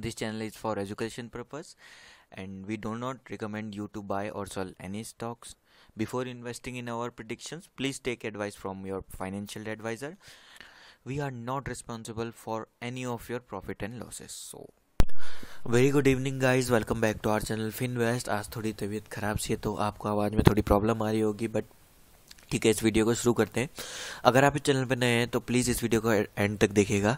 This channel is for education purpose and we do not recommend you to buy or sell any stocks. Before investing in our predictions, please take advice from your financial advisor. We are not responsible for any of your profit and losses. So very good evening guys welcome back to our channel Finvest आज थोड़ी तबीयत ख़राब सी है तो आपको आवाज़ में थोड़ी प्रॉब्लम आ रही होगी बट ठीक है इस वीडियो को शुरू करते हैं अगर आप इस चैनल पर नए हैं तो प्लीज़ इस वीडियो को एंड तक देखिएगा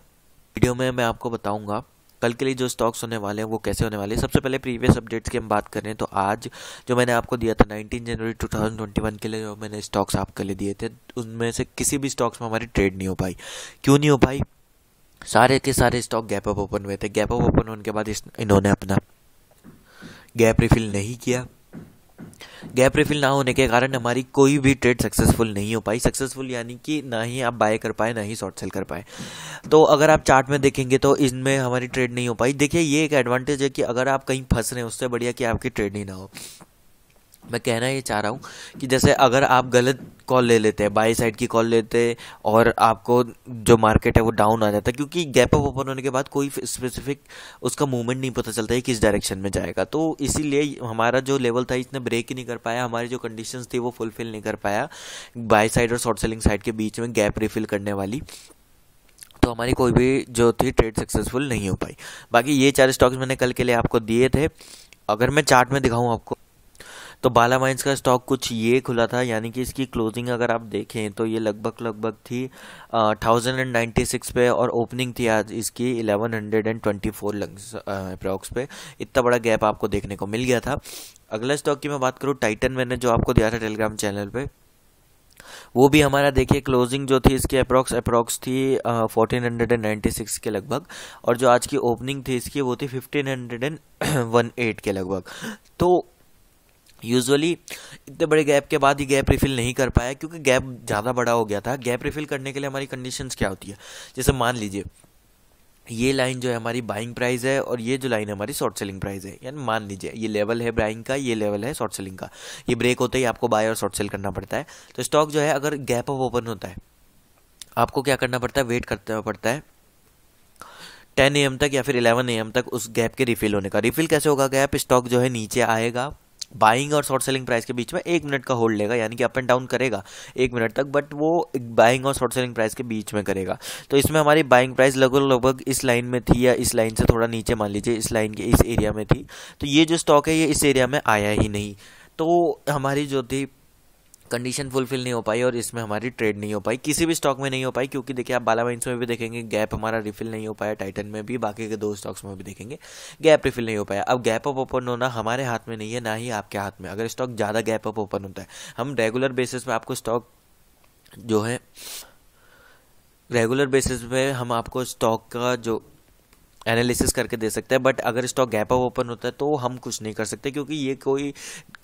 वीडियो में मैं आपको बताऊंगा कल के लिए जो स्टॉक्स होने वाले हैं वो कैसे होने वाले हैं सबसे पहले प्रीवियस अपडेट्स की हम बात करें तो आज जो मैंने आपको दिया था 19 जनवरी 2021 के लिए जो मैंने स्टॉक्स आपके लिए दिए थे उनमें से किसी भी स्टॉक्स में हमारी ट्रेड नहीं हो पाई क्यों नहीं हो पाई सारे के सारे स्टॉक गैप अप ओपन हुए थे गैप अप ओपन होने के बाद इन्होंने अपना गैप रिफिल नहीं किया गैप रिफिल ना होने के कारण हमारी कोई भी ट्रेड सक्सेसफुल नहीं हो पाई सक्सेसफुल यानी कि ना ही आप बाय कर पाए ना ही शॉर्ट सेल कर पाए तो अगर आप चार्ट में देखेंगे तो इसमें हमारी ट्रेड नहीं हो पाई देखिए ये एक एडवांटेज है कि अगर आप कहीं फंस रहे हैं उससे बढ़िया कि आपकी ट्रेड ही ना हो मैं कहना ये चाह रहा हूँ कि जैसे अगर आप गलत कॉल ले लेते हैं बाई साइड की कॉल लेते हैं और आपको जो मार्केट है वो डाउन आ जाता है क्योंकि गैप अप ओपन होने के बाद कोई स्पेसिफिक उसका मूवमेंट नहीं पता चलता है किस डायरेक्शन में जाएगा तो इसीलिए हमारा जो लेवल था इसने ब्रेक ही नहीं कर पाया हमारी जो कंडीशंस थी वो फुलफिल नहीं कर पाया बाई साइड और शॉर्ट सेलिंग साइड के बीच में गैप रिफिल करने वाली तो हमारी कोई भी जो थी ट्रेड सक्सेसफुल नहीं हो पाई बाकी ये चार स्टॉक्स मैंने कल के लिए आपको दिए थे अगर मैं चार्ट में दिखाऊँ आपको तो बाला माइंस का स्टॉक कुछ ये खुला था यानी कि इसकी क्लोजिंग अगर आप देखें तो ये लगभग लगभग थी थाउजेंड एंड नाइन्टी सिक्स पे और ओपनिंग थी आज इसकी eleven hundred and twenty four लग अप्रॉक्स पे इतना बड़ा गैप आपको देखने को मिल गया था अगला स्टॉक की मैं बात करूँ टाइटन मैंने जो आपको दिया था टेलीग्राम चैनल पर वो भी हमारा देखिए क्लोजिंग जो थी इसकी अप्रॉक्स अप्रॉक्स थी fourteen hundred and ninety six के लगभग और जो आज की ओपनिंग थी इसकी वो थी fifteen hundred and one eight के लगभग तो यूजुअली इतने बड़े गैप के बाद ये गैप रिफिल नहीं कर पाया क्योंकि गैप ज़्यादा बड़ा हो गया था गैप रिफिल करने के लिए हमारी कंडीशंस क्या होती है जैसे मान लीजिए ये लाइन जो है हमारी बाइंग प्राइस है और ये जो लाइन है हमारी शॉर्ट सेलिंग प्राइस है यानी मान लीजिए ये लेवल है बाइंग का ये लेवल है शॉर्ट सेलिंग का ये ब्रेक होते ही आपको बाय और शॉर्ट सेल करना पड़ता है तो स्टॉक जो है अगर गैप अप ओपन होता है आपको क्या करना पड़ता है वेट करना पड़ता है टेन ए एम तक या फिर इलेवन ए एम तक उस गैप के रिफिल होने का रिफिल कैसे होगा गैप स्टॉक जो है नीचे आएगा बाइंग और शॉर्ट सेलिंग प्राइस के बीच में एक मिनट का होल्ड लेगा यानी कि अप एंड डाउन करेगा एक मिनट तक बट वो बाइंग और शॉर्ट सेलिंग प्राइस के बीच में करेगा तो इसमें हमारी बाइंग प्राइस लगभग लगभग इस लाइन में थी या इस लाइन से थोड़ा नीचे मान लीजिए इस लाइन के इस एरिया में थी तो ये जो स्टॉक है ये इस एरिया में आया ही नहीं तो हमारी जो थी कंडीशन फुलफिल नहीं हो पाई और इसमें हमारी ट्रेड नहीं हो पाई किसी भी स्टॉक में नहीं हो पाई क्योंकि देखिए आप बाला माइंस में भी देखेंगे गैप हमारा रिफिल नहीं हो पाया टाइटन में भी बाकी के दो स्टॉक्स में भी देखेंगे गैप रिफिल नहीं हो पाया अब गैप अप ओपन होना हमारे हाथ में नहीं है ना ही आपके हाथ में अगर स्टॉक ज़्यादा गैप अप ओपन होता है हम रेगुलर बेसिस में आपको स्टॉक जो है रेगुलर बेसिस पे हम आपको स्टॉक का जो एनालिसिस करके दे सकते हैं बट अगर स्टॉक गैप अप ओपन होता है तो हम कुछ नहीं कर सकते क्योंकि ये कोई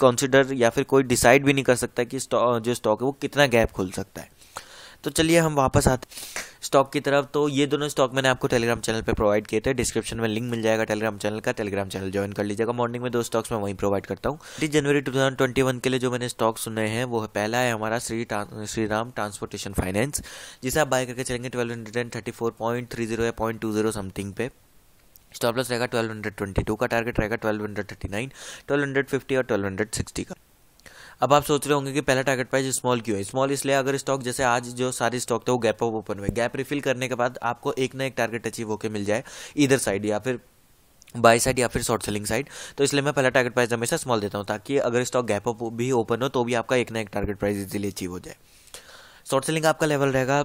कंसिडर या फिर कोई डिसाइड भी नहीं कर सकता कि स्टॉक जो स्टॉक है वो कितना गैप खुल सकता है तो चलिए हम वापस आते स्टॉक की तरफ तो ये दोनों स्टॉक मैंने आपको टेलीग्राम चैनल पर प्रोवाइड किए थे डिस्क्रिप्शन में लिंक मिल जाएगा टेलीग्राम चैनल का टेलीग्राम चैनल ज्वाइन कर लीजिएगा मॉर्निंग में दो स्टॉक्स मैं वहीं प्रोवाइड करता हूँ थर्टी जनवरी 2021 के लिए जो मैंने स्टॉक सुने हैं वो है पहला है हमारा श्री श्री राम ट्रांसपोर्टेशन फाइनेंस जिसे आप बाय करके चलेंगे twelve hundred and thirty four point three zero या पॉइंट टू जीरो समथिंग पे स्टॉप लॉस रहेगा ट्वेल्व हंड्रेड ट्वेंटी टू का टारगेट रहेगा twelve hundred thirty nine twelve hundred fifty और ट्वेल्व हंड्रेड सिक्सटी का अब आप सोच रहे होंगे कि पहला टारगेट प्राइस स्मॉल क्यों है स्मॉल इसलिए अगर स्टॉक जैसे आज जो सारे स्टॉक थे वो गैप ऑफ ओपन हुए गैप रिफिल करने के बाद आपको एक ना एक टारगेट अचीव होकर मिल जाए इधर साइड या फिर बाई साइड या फिर शॉर्ट सेलिंग साइड तो इसलिए मैं पहला टारगेट प्राइस हमेशा स्मॉल देता हूँ ताकि अगर स्टॉक गैप ऑफ भी ओपन हो तो भी आपका एक ना एक टारगेट प्राइस इजिली अचीव हो जाए शॉर्ट सेलिंग आपका लेवल रहेगा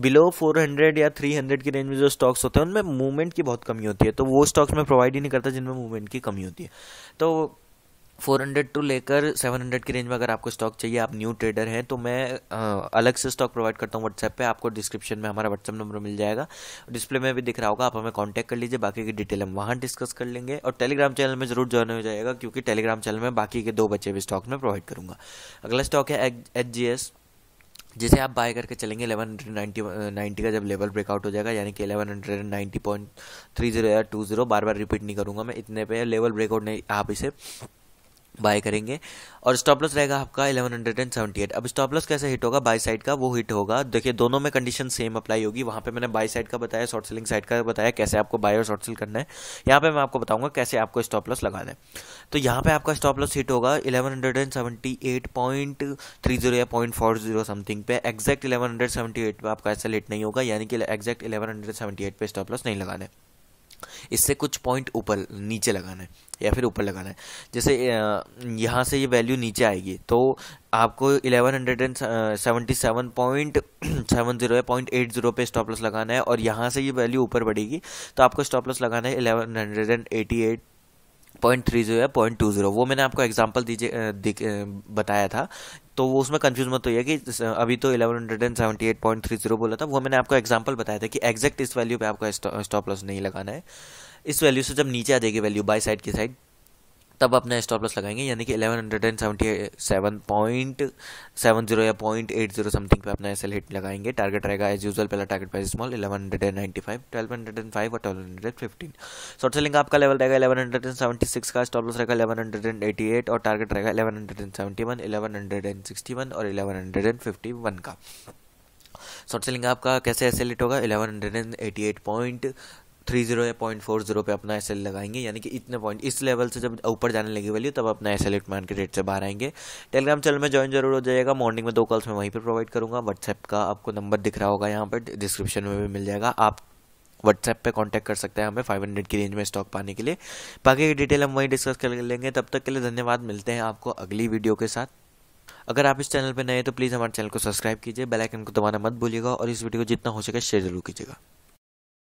बिलो 400 या 300 की रेंज में जो स्टॉक्स होते हैं उनमें मूवमेंट की बहुत कमी होती है तो वो स्टॉक्स में प्रोवाइड ही नहीं करता जिनमें मूवमेंट की कमी होती है तो 400 टू लेकर 700 की रेंज में अगर आपको स्टॉक चाहिए आप न्यू ट्रेडर हैं तो मैं आ, अलग से स्टॉक प्रोवाइड करता हूँ व्हाट्सएप पे आपको डिस्क्रिप्शन में हमारा व्हाट्सएप नंबर मिल जाएगा डिस्प्ले में भी दिख रहा होगा आप हमें कांटेक्ट कर लीजिए बाकी की डिटेल हम वहाँ डिस्कस कर लेंगे और टेलीग्राम चैनल में जरूर ज्वाइन हो जाएगा क्योंकि टेलीग्राम चैनल में बाकी के दो बचे भी स्टॉक में प्रोवाइड करूँगा अगला स्टॉक है एच जी एस जैसे आप बाय करके चलेंगे एलेवन हंड्रेड नाइन्टी नाइन्टी का जब लेवल ब्रेकआउट हो जाएगा यानी कि eleven hundred ninety point three zero या टू जीरो बार बार रिपीट नहीं करूँगा मैं इतने पे लेवल ब्रेकआउट नहीं आप इसे बाय करेंगे और स्टॉप लॉस रहेगा आपका 1178 अब स्टॉप लॉस कैसे हिट होगा बाय साइड का वो हिट होगा देखिए दोनों में कंडीशन सेम अप्लाई होगी वहां पे मैंने बाय साइड का बताया शॉर्ट सेलिंग साइड का बताया कैसे आपको बाय और शॉर्ट सेल करना है यहां पे मैं आपको बताऊंगा कैसे आपको स्टॉप लॉस लगाना है तो यहां पे आपका स्टॉप लॉस हिट होगा इलेवन या पॉइंट समथिंग पे एक्जैक्ट इलेवन पे आपका ऐसा हिट नहीं होगा यानी कि एक्जैक्ट इलेवन पे स्टॉप लॉस नहीं लगाना है इससे कुछ पॉइंट ऊपर नीचे लगाना है या फिर ऊपर लगाना है जैसे यहाँ से ये वैल्यू नीचे आएगी तो आपको eleven hundred and seventy seven point seven zero है पॉइंट एट जीरो पे स्टॉप लॉस लगाना है और यहाँ से ये वैल्यू ऊपर बढ़ेगी तो आपको स्टॉप लॉस लगाना है eleven hundred and eighty eight point three zero या पॉइंट टू जीरो वो मैंने आपको एग्जाम्पल दीजिए बताया था तो वो उसमें कंफ्यूज मत होइए कि अभी तो eleven hundred and seventy eight point three zero बोला था वो मैंने आपको एग्जाम्पल बताया था कि एग्जैक्ट इस वैल्यू पे आपको स्टॉप लॉस नहीं लगाना है इस वैल्यू से जब नीचे आ जाएगी वैल्यू बाई साइड की साइड तब अपना स्टॉप लॉस लगाएंगे यानी कि eleven hundred and seventy seven point seven zero या पॉइंट एट जीरो समथिंग पे अपना एस एल हिट लगाएंगे टारगेट रहेगा एज यूजल पहला target price small eleven hundred and ninety five twelve hundred and five और twelve hundred and fifteen short selling आपका level रहेगा eleven hundred and seventy six का stop loss रहेगा eleven hundred and eighty eight और target रहेगा eleven hundred and seventy one eleven hundred and sixty one और eleven hundred and fifty one का short selling आपका कैसे S L hit होगा eleven hundred and eighty eight point three zero या point four zero पे अपना S लगाएंगे यानी कि इतने पॉइंट इस लेवल से जब ऊपर जाने लगी वैल्यू तब अपना एस एल के रेट से बाहर आएंगे टेलीग्राम चैनल में ज्वाइन जरूर हो जाएगा मॉर्निंग में दो कॉल्स मैं वहीं पर प्रोवाइड करूँगा व्हाट्सएप का आपको नंबर दिख रहा होगा यहाँ पर डिस्क्रिप्शन में भी मिल जाएगा आप व्हाट्सएप पे कांटेक्ट कर सकते हैं हमें फाइव हंड्रेड की रेंज में स्टॉक पाने के लिए बाकी की डिटेल हम वहीं डिस्कस कर लेंगे तब तक के लिए धन्यवाद मिलते हैं आपको अगली वीडियो के साथ अगर आप इस चैनल पर नए हैं तो प्लीज़ हमारे चैनल को सब्सक्राइब कीजिए बेल आइकन को दबाना मत भूलिएगा और इस वीडियो को जितना हो सके शेयर जरूर कीजिएगा